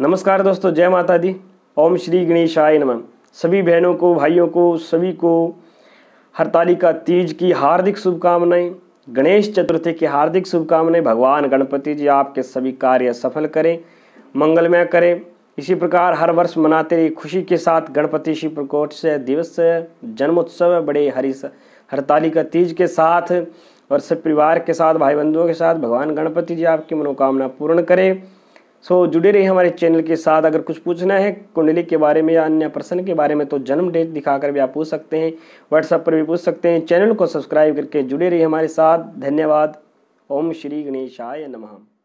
नमस्कार दोस्तों जय माता दी ओम श्री गणेशाय नमः सभी बहनों को भाइयों को सभी को का तीज की हार्दिक शुभकामनाएं गणेश चतुर्थी की हार्दिक शुभकामनाएं भगवान गणपति जी आपके सभी कार्य सफल करें मंगलमय करें इसी प्रकार हर वर्ष मनाते रहिए खुशी के साथ गणपति श्री प्रकोष दिवस जन्मोत्सव बड़े हरी हरताली का तीज के साथ और सब परिवार के साथ भाई बंधुओं के साथ भगवान गणपति जी आपकी मनोकामना पूर्ण करें सो so, जुड़े रहिए हमारे चैनल के साथ अगर कुछ पूछना है कुंडली के बारे में या अन्य प्रश्न के बारे में तो जन्म डेट दिखाकर भी आप पूछ सकते हैं व्हाट्सएप पर भी पूछ सकते हैं चैनल को सब्सक्राइब करके जुड़े रहिए हमारे साथ धन्यवाद ओम श्री गणेशाय नमः